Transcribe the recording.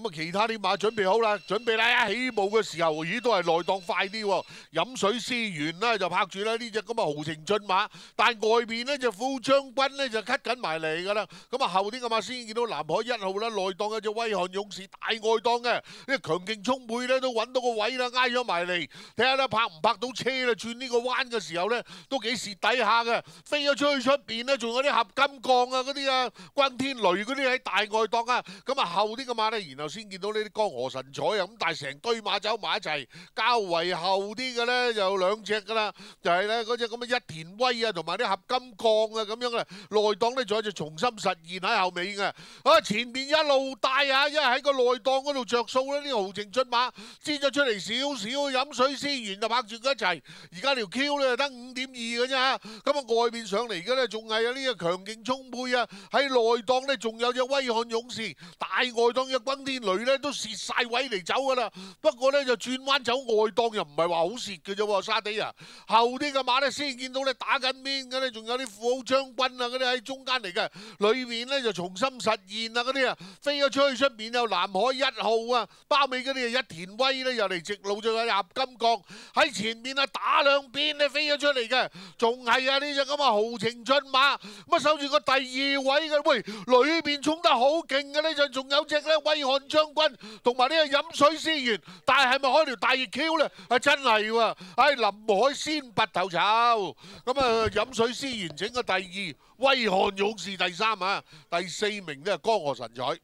咁啊，其他啲馬準備好啦，準備啦，一起舞嘅時候，咦，都係內檔快啲喎。飲水思源啦，就拍住啦。呢只咁啊豪情進馬，但外邊呢就富將軍呢就咳緊埋嚟㗎啦。咁啊後啲嘅啊先見到南海一號啦，內檔嘅只威漢勇士大外檔嘅，呢強勁充沛咧都揾到個位啦，挨咗埋嚟。睇下咧拍唔拍到車啦？轉呢個彎嘅時候咧，都幾時底下嘅，飛咗出去出邊呢，仲有啲合金鋼啊嗰啲啊，君天雷嗰啲喺大外檔啊。咁啊後啲嘅啊咧，然後。先見到呢啲江河神采啊！咁但係成堆馬走埋一齊，较为厚啲嘅咧，有兩隻噶啦，就係咧嗰只咁嘅一田威啊，同埋啲合金鋼啊咁樣嘅內档咧仲有隻重新實現喺後尾嘅啊！前面一路帶啊，一喺個內档嗰度着數啦，啲豪情骏馬擠咗出嚟少少飲水先完就拍住佢一齊，而家條 Q 咧得五點二嘅啫，咁啊外面上嚟嘅咧仲係有呢個強勁充沛啊！喺內擋咧仲有隻威悍勇士大外档嘅軍。啲女咧都蝕晒位嚟走噶啦，不過咧就轉彎走外檔又唔係話好蝕嘅啫喎，沙地啊，後啲嘅馬咧先見到咧打緊面嘅咧，仲有啲富豪將軍啊嗰啲喺中間嚟嘅，裏面咧就重新實現啊嗰啲啊飛咗出去出面有南海一號啊，包尾嗰啲啊一田威咧又嚟直路有入金角喺前面啊打兩邊咧飛咗出嚟嘅，仲係啊呢只咁啊豪情盡馬咁啊守住個第二位嘅，喂裏面衝得好勁嘅呢就仲有隻咧威漢。将军同埋呢个饮水思源，但系系咪开条大热 Q 咧？啊，真系喎！唉，林海仙拔头筹，咁啊，饮水思源整个第二，威汉勇士第三啊，第四名都系江河神采。